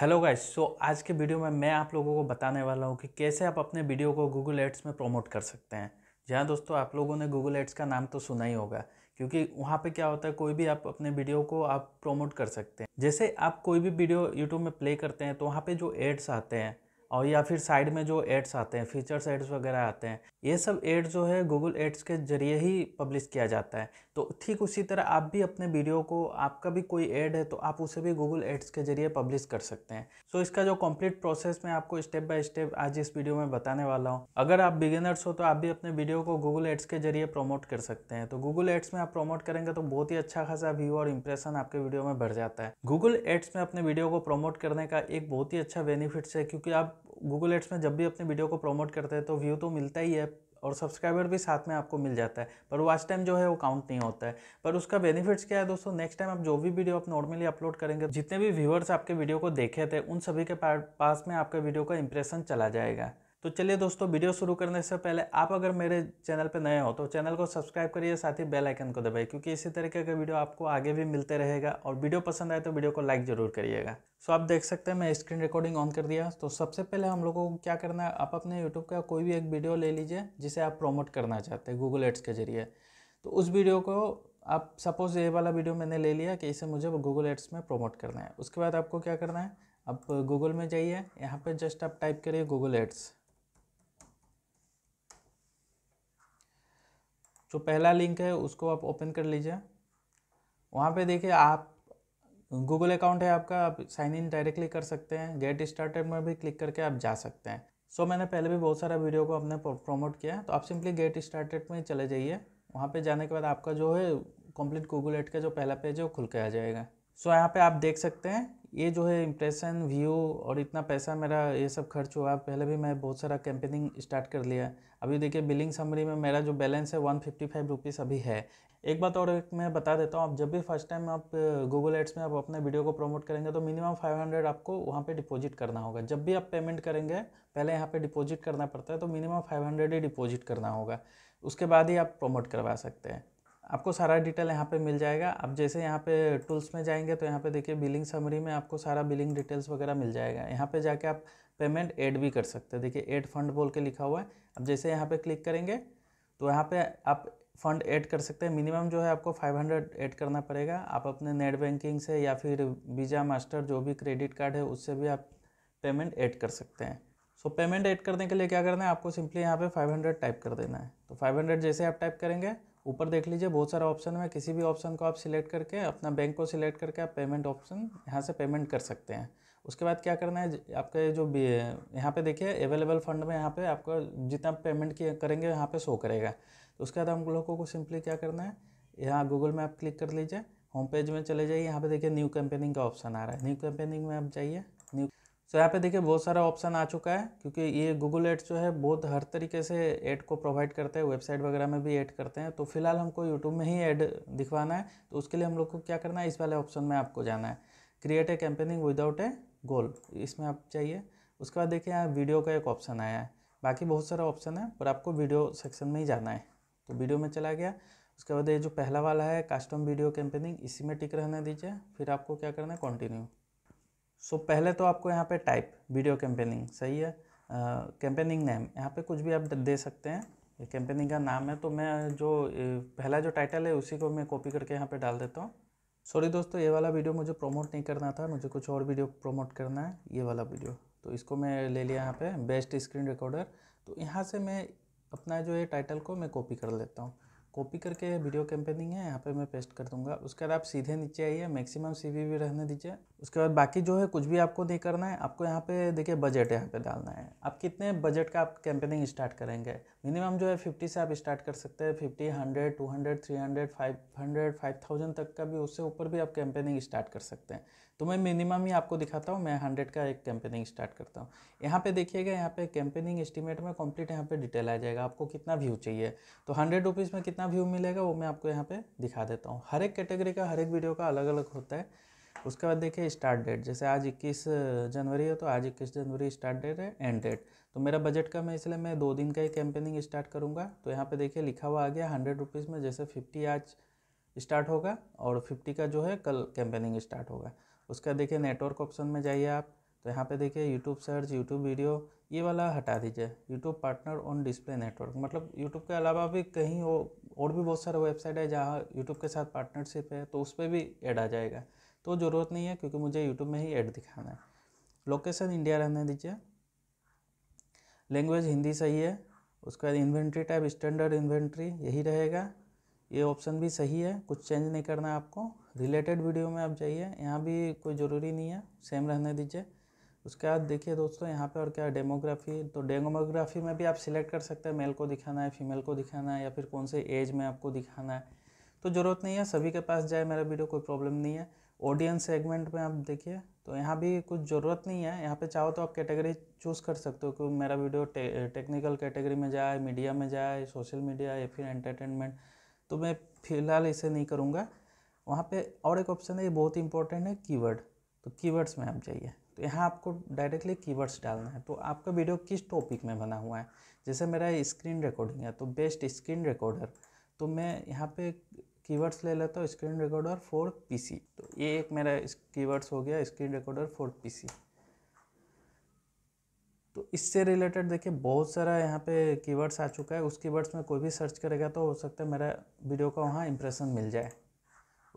hello guys so आज के video में मैं आप लोगों को बताने वाला हूँ कि कैसे आप अपने वीडियो को गूगल एड्स में प्रमोट कर सकते हैं जहाँ दोस्तों आप लोगों ने गूगल एड्स का नाम तो सुना ही होगा क्योंकि वहाँ पे क्या होता है कोई भी आप अपने वीडियो को आप प्रमोट कर सकते हैं जैसे आप कोई भी वीडियो यूट्यूब में प्ले करते हैं तो वहाँ पर जो एड्स आते हैं और या फिर साइड में जो एड्स आते हैं फीचर्स एड्स वगैरह आते हैं ये सब एड्स जो है गूगल एड्स के ज़रिए ही पब्लिश किया जाता है तो ठीक उसी तरह आप भी अपने वीडियो को आपका भी कोई एड है तो आप उसे भी गूगल एड्स के ज़रिए पब्लिश कर सकते हैं सो तो इसका जो कंप्लीट प्रोसेस मैं आपको स्टेप बाय स्टेप आज इस वीडियो में बताने वाला हूँ अगर आप बिगिनर्स हो तो आप भी अपने वीडियो को गूगल एड्स के जरिए प्रमोट कर सकते हैं तो गूगल एड्स में आप प्रमोट करेंगे तो बहुत ही अच्छा खासा व्यू और इंप्रेशन आपके वीडियो में बढ़ जाता है गूगल एड्स में अपने वीडियो को प्रमोट करने का एक बहुत ही अच्छा बेनिफिट्स है क्योंकि आप आप गूगल एड्स में जब भी अपने वीडियो को प्रमोट करते हैं तो व्यू तो मिलता ही है और सब्सक्राइबर भी साथ में आपको मिल जाता है पर वाच टाइम जो है वो काउंट नहीं होता है पर उसका बेनिफिट्स क्या है दोस्तों नेक्स्ट टाइम आप जो भी वीडियो आप नॉर्मली अपलोड करेंगे जितने भी व्यूअर्स आपके वीडियो को देखे थे उन सभी के पास में आपके वीडियो का इंप्रेशन चला जाएगा तो चलिए दोस्तों वीडियो शुरू करने से पहले आप अगर मेरे चैनल पर नए हो तो चैनल को सब्सक्राइब करिए साथ ही बेल आइकन को दबाइए क्योंकि इसी तरीके का वीडियो आपको आगे भी मिलते रहेगा और वीडियो पसंद आए तो वीडियो को लाइक जरूर करिएगा सो आप देख सकते हैं मैं स्क्रीन रिकॉर्डिंग ऑन कर दिया तो सबसे पहले हम लोगों को क्या करना है आप अपने यूट्यूब का कोई भी एक वीडियो ले लीजिए जिसे आप प्रोमोट करना चाहते हैं गूगल एड्स के जरिए तो उस वीडियो को आप सपोज़ ये वाला वीडियो मैंने ले लिया कि इसे मुझे गूगल एड्स में प्रोमोट करना है उसके बाद आपको क्या करना है आप गूगल में जाइए यहाँ पर जस्ट आप टाइप करिए गूगल एड्स जो पहला लिंक है उसको आप ओपन कर लीजिए वहाँ पे देखिए आप गूगल अकाउंट है आपका आप साइन इन डायरेक्टली कर सकते हैं गेट स्टार्टेड में भी क्लिक करके आप जा सकते हैं सो so, मैंने पहले भी बहुत सारा वीडियो को अपने प्रमोट किया तो आप सिंपली गेट स्टार्टेड में चले जाइए वहाँ पे जाने के बाद आपका जो है कंप्लीट गूगल एट का जो पहला पेज है वो खुल के आ जाएगा सो so, यहाँ पे आप देख सकते हैं ये जो है इम्प्रेशन व्यू और इतना पैसा मेरा ये सब खर्च हुआ पहले भी मैं बहुत सारा कैंपेनिंग स्टार्ट कर लिया अभी देखिए बिलिंग समरी में मेरा जो बैलेंस है वन फिफ्टी फाइव रुपीज़ अभी है एक बात और एक मैं बता देता हूँ आप जब भी फर्स्ट टाइम आप गूगल एड्स में आप अपने वीडियो को प्रमोट करेंगे तो मिनिमम फाइव हंड्रेड आपको वहाँ पे डिपॉजिट करना होगा जब भी आप पेमेंट करेंगे पहले यहाँ पे डिपॉजिट करना पड़ता है तो मिनिमम फाइव हंड्रेड ही डिपॉजिट करना होगा उसके बाद ही आप प्रमोट करवा सकते हैं आपको सारा डिटेल यहाँ पे मिल जाएगा आप जैसे यहाँ पे टूल्स में जाएंगे तो यहाँ पे देखिए बिलिंग समरी में आपको सारा बिलिंग डिटेल्स वगैरह मिल जाएगा यहाँ पे जाके आप पेमेंट ऐड भी कर सकते हैं देखिए ऐड फंड बोल के लिखा हुआ है अब जैसे यहाँ पे क्लिक करेंगे तो यहाँ पे आप फंड ऐड कर सकते हैं मिनिमम जो है आपको फाइव ऐड करना पड़ेगा आप अपने नेट बैंकिंग से या फिर वीज़ा मास्टर जो भी क्रेडिट कार्ड है उससे भी आप पेमेंट ऐड कर सकते हैं सो पेमेंट ऐड करने के लिए क्या करना है आपको सिंपली यहाँ पर फाइव टाइप कर देना है तो फाइव जैसे आप टाइप करेंगे ऊपर देख लीजिए बहुत सारे ऑप्शन में किसी भी ऑप्शन को आप सिलेक्ट करके अपना बैंक को सिलेक्ट करके आप पेमेंट ऑप्शन यहाँ से पेमेंट कर सकते हैं उसके बाद क्या करना है आपके जो भी यहाँ पे देखिए अवेलेबल फंड में यहाँ पे आपको जितना पेमेंट किए करेंगे यहाँ पे शो करेगा तो उसके बाद हम लोगों को सिंपली क्या करना है यहाँ गूगल मैप क्लिक कर लीजिए होम पेज में चले जाइए यहाँ पे देखिए न्यू कैंपेनिंग का ऑप्शन आ रहा है न्यू कैंपेनिंग में आप जाइए न्यू सो यहाँ पे देखिए बहुत सारा ऑप्शन आ चुका है क्योंकि ये गूगल एड्स जो है बहुत हर तरीके से एड को प्रोवाइड करते हैं वेबसाइट वगैरह में भी ऐड करते हैं तो फिलहाल हमको यूट्यूब में ही ऐड दिखवाना है तो उसके लिए हम लोग को क्या करना है इस वाले ऑप्शन में आपको जाना है create a campaigning without a goal इसमें आप चाहिए उसके बाद देखिए यहाँ वीडियो का एक ऑप्शन आया है बाकी बहुत सारा ऑप्शन है पर आपको वीडियो सेक्शन में ही जाना है तो वीडियो में चला गया उसके बाद ये जो पहला वाला है कस्टम वीडियो कैंपेनिंग इसी में टिक रहने दीजिए फिर आपको क्या करना है कंटिन्यू सो so, पहले तो आपको यहाँ पे टाइप वीडियो कैंपेनिंग सही है कैंपेनिंग uh, नेम यहाँ पे कुछ भी आप दे सकते हैं कैंपेनिंग का नाम है तो मैं जो पहला जो टाइटल है उसी को मैं कॉपी करके यहाँ पे डाल देता हूँ सॉरी दोस्तों ये वाला वीडियो मुझे प्रमोट नहीं करना था मुझे कुछ और वीडियो प्रमोट करना है ये वाला वीडियो तो इसको मैं ले लिया यहाँ पर बेस्ट स्क्रीन रिकॉर्डर तो यहाँ से मैं अपना जो ये टाइटल को मैं कॉपी कर लेता हूँ कॉपी करके वीडियो कैंपेनिंग है यहाँ पे मैं पेस्ट कर दूंगा उसके बाद आप सीधे नीचे आइए मैक्सिमम भी रहने दीजिए उसके बाद बाकी जो है कुछ भी आपको नहीं करना है आपको यहाँ पे देखिए बजट यहाँ पे डालना है आप कितने बजट का आप कैंपेनिंग स्टार्ट करेंगे मिनिमम जो है फिफ्टी से आप स्टार्ट कर सकते हैं fifty hundred two hundred three hundred five hundred five thousand तक का भी उससे ऊपर भी आप कैंपेनिंग स्टार्ट कर सकते हैं तो मैं मिनिमम ही आपको दिखाता हूँ मैं हंड्रेड का एक कैंपेनिंग स्टार्ट करता हूँ यहाँ पे देखिएगा यहाँ पे कैंपेनिंग एस्टिमेट में कंप्लीट यहाँ पे डिटेल आ जाएगा आपको कितना व्यू चाहिए तो हंड्रेड रुपीज़ में कितना व्यू मिलेगा वो मैं आपको यहाँ पे दिखा देता हूँ हर एक कैटेगरी का हर एक वीडियो का अलग अलग होता है उसके बाद देखिए स्टार्ट डेट जैसे आज इक्कीस जनवरी है तो आज इक्कीस जनवरी स्टार्ट डेट है एंड डेट तो मेरा बजट का मैं इसलिए मैं दो दिन का ही कैंपेनिंग स्टार्ट करूँगा तो यहाँ पे देखिए लिखा हुआ आ गया हंड्रेड रुपीज़ में जैसे फिफ्टी आज स्टार्ट होगा और फिफ्टी का जो है कल कैंपेनिंग स्टार्ट होगा उसका देखिए नेटवर्क ऑप्शन में जाइए आप तो यहाँ पे देखिए यूट्यूब सर्च यूट्यूब वीडियो ये वाला हटा दीजिए YouTube partner on display network मतलब यूट्यूब के अलावा भी कहीं और भी बहुत सारे वेबसाइट है जहाँ यूट्यूब के साथ पार्टनरशिप है तो उस पर भी ऐड आ जाएगा तो ज़रूरत नहीं है क्योंकि मुझे यूट्यूब में ही ऐड दिखाना है लोकेशन इंडिया रहने दीजिए लैंग्वेज हिंदी सही है उसके बाद इन्वेंट्री टाइप स्टैंडर्ड इन्वेंट्री यही रहेगा ये ऑप्शन भी सही है कुछ चेंज नहीं करना है आपको रिलेटेड वीडियो में आप जाइए यहाँ भी कोई ज़रूरी नहीं है सेम रहने दीजिए उसके बाद देखिए दोस्तों यहाँ पे और क्या डेमोग्राफी तो डेमोग्राफी में भी आप सिलेक्ट कर सकते हैं मेल को दिखाना है फीमेल को दिखाना है या फिर कौन से एज में आपको दिखाना है तो ज़रूरत नहीं है सभी के पास जाए मेरा वीडियो कोई प्रॉब्लम नहीं है ऑडियंस सेगमेंट में आप देखिए तो यहाँ भी कुछ ज़रूरत नहीं है यहाँ पे चाहो तो आप कैटेगरी चूज़ कर सकते हो कि मेरा वीडियो टे, टेक्निकल कैटेगरी में जाए मीडिया में जाए सोशल मीडिया या फिर एंटरटेनमेंट तो मैं फ़िलहाल इसे नहीं करूँगा वहाँ पे और एक ऑप्शन है ये बहुत इंपॉर्टेंट है कीवर्ड तो कीवर्ड्स में आप जाइए तो यहाँ आपको डायरेक्टली कीवर्ड्स डालना है तो आपका वीडियो किस टॉपिक में बना हुआ है जैसे मेरा स्क्रीन रिकॉर्डिंग है तो बेस्ट स्क्रीन रिकॉर्डर तो मैं यहाँ पे कीवर्ड्स ले लेता हूँ स्क्रीन रिकॉर्डर फॉर पीसी तो ये एक मेरा कीवर्ड्स हो गया स्क्रीन रिकॉर्डर फॉर पीसी तो इससे रिलेटेड देखिए बहुत सारा यहाँ पे कीवर्ड्स आ चुका है उस कीवर्ड्स में कोई भी सर्च करेगा तो हो सकता है मेरा वीडियो का वहाँ इम्प्रेशन मिल जाए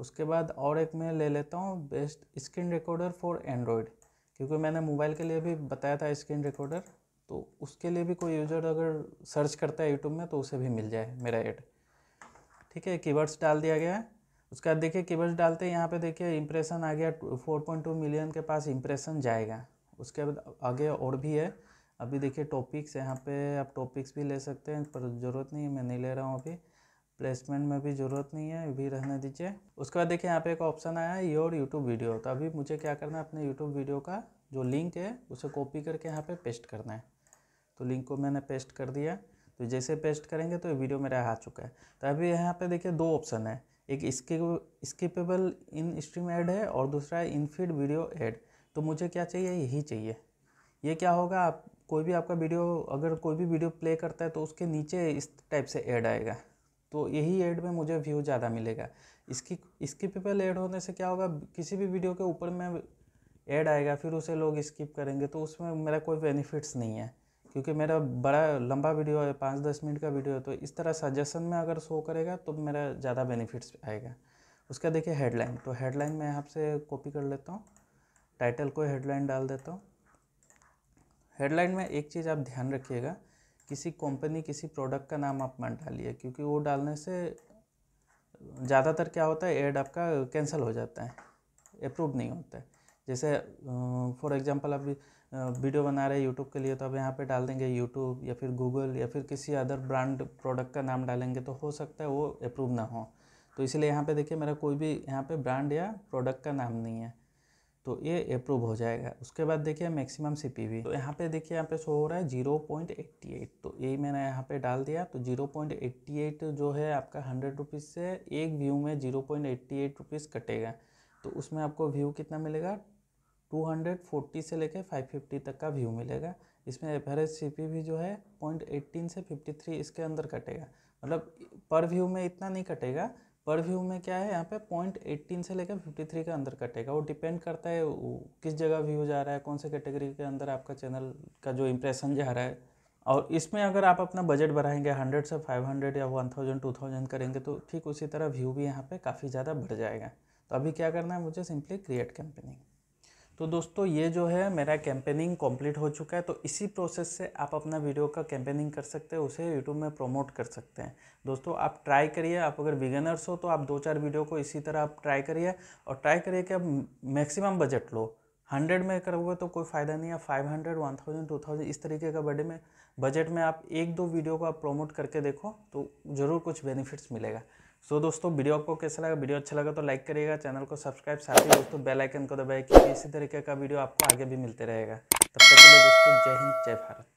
उसके बाद और एक मैं ले लेता हूँ best screen recorder for Android क्योंकि मैंने मोबाइल के लिए भी बताया था स्क्रीन रिकॉर्डर तो उसके लिए भी कोई यूज़र अगर सर्च करता है यूट्यूब में तो उसे भी मिल जाए मेरा एड ठीक है कीवर्ड्स डाल दिया गया है उसके बाद देखिए कीवर्ड्स डालते हैं यहाँ पर देखिए इम्प्रेशन आ गया फोर पॉइंट टू मिलियन के पास इम्प्रेशन जाएगा उसके बाद आगे और भी है अभी देखिए टॉपिक्स यहाँ पे आप टॉपिक्स भी ले सकते हैं पर ज़रूरत नहीं है मैं नहीं ले रहा हूँ अभी प्लेसमेंट में भी ज़रूरत नहीं है भी रहने दीजिए उसके बाद देखिए यहाँ पे एक ऑप्शन आया है योर यूट्यूब वीडियो तो अभी मुझे क्या करना है अपने यूट्यूब वीडियो का जो लिंक है उसे कॉपी करके यहाँ पे पेस्ट करना है तो लिंक को मैंने पेस्ट कर दिया तो जैसे पेस्ट करेंगे तो ये वीडियो मेरा आ चुका है तो अभी यहाँ पर देखिए दो ऑप्शन है एक स्कीपेबल इन स्ट्रीम ऐड है और दूसरा है इनफीड वीडियो एड तो मुझे क्या चाहिए यही चाहिए ये क्या होगा आप कोई भी आपका वीडियो अगर कोई भी वीडियो प्ले करता है तो उसके नीचे इस टाइप से ऐड आएगा तो यही ऐड में मुझे व्यू ज़्यादा मिलेगा इसकी इसकी पीपल ऐड होने से क्या होगा किसी भी वीडियो के ऊपर में ऐड आएगा फिर उसे लोग स्किप करेंगे तो उसमें मेरा कोई बेनिफिट्स नहीं है क्योंकि मेरा बड़ा लंबा वीडियो है पाँच दस मिनट का वीडियो है तो इस तरह सजेशन में अगर शो करेगा तो मेरा ज़्यादा बेनिफिट्स आएगा उसका देखिए हेडलाइन तो हेडलाइन मैं आपसे कॉपी कर लेता हूँ टाइटल को हेडलाइन डाल देता हूँ हेडलाइन में एक चीज़ आप ध्यान रखिएगा किसी कंपनी किसी प्रोडक्ट का नाम आप मत डालिए क्योंकि वो डालने से ज़्यादातर क्या होता है एड आपका कैंसिल हो जाता है अप्रूव नहीं होता है जैसे फॉर एग्जांपल आप वीडियो बना रहे हैं यूट्यूब के लिए तो अब यहाँ पे डाल देंगे यूट्यूब या फिर गूगल या फिर किसी अदर ब्रांड प्रोडक्ट का नाम डालेंगे तो हो सकता है वो अप्रूव ना हो तो इसलिए यहाँ पे देखिए मेरा कोई भी यहाँ पे ब्रांड या प्रोडक्ट का नाम नहीं है तो ये अप्रूव हो जाएगा उसके बाद देखिए मैक्सिमम सी पी तो यहाँ पे देखिए यहाँ पे शो हो रहा है जीरो पॉइंट एट्टी एट तो यही मैंने यहाँ पे डाल दिया तो जीरो पॉइंट एट्टी एट जो है आपका हंड्रेड रुपीज़ से एक व्यू में zero point eighty eight rupees कटेगा तो उसमें आपको व्यू कितना मिलेगा टू हंड्रेड फोर्टी से लेकर फाइव फिफ्टी तक का व्यू मिलेगा इसमें एवरेज सी पी वी जो है पॉइंट एट्टीन से फिफ्टी थ्री इसके अंदर कटेगा मतलब पर व्यू में इतना नहीं कटेगा पर व्यू में क्या है यहाँ पे पॉइंट एट्टीन से लेकर फिफ्टी थ्री के अंदर कटेगा वो डिपेंड करता है किस जगह व्यू जा रहा है कौन से कैटेगरी के अंदर आपका चैनल का जो इम्प्रेशन जा रहा है और इसमें अगर आप अपना बजट बढ़ाएंगे हंड्रेड से फाइव हंड्रेड या वन थाउजेंड टू थाउजेंड करेंगे तो ठीक उसी तरह व्यू भी यहाँ पे काफ़ी ज़्यादा बढ़ जाएगा तो अभी क्या करना है मुझे सिंपली क्रिएट कैंपेनिंग तो दोस्तों ये जो है मेरा कैंपेनिंग कंप्लीट हो चुका है तो इसी प्रोसेस से आप अपना वीडियो का कैंपेनिंग कर सकते हैं उसे यूट्यूब में प्रमोट कर सकते हैं दोस्तों आप ट्राई करिए आप अगर बिगनर्स हो तो आप दो चार वीडियो को इसी तरह आप ट्राई करिए और ट्राई करिए कि आप मैक्सिमम बजट लो हंड्रेड में करोगे तो कोई फ़ायदा नहीं है five hundred one thousand two thousand इस तरीके का बड़े में बजट में आप एक दो वीडियो को आप प्रमोट करके देखो तो ज़रूर कुछ बेनिफिट्स मिलेगा सो so, दोस्तों वीडियो आपको कैसा लगा वीडियो अच्छा लगा तो लाइक करिएगा चैनल को सब्सक्राइब साथ ही दोस्तों बेल आइकन को दबाएं क्योंकि इसी तरीके का वीडियो आपको आगे भी मिलते रहेगा तब तक के लिए दोस्तों जय हिंद जय भारत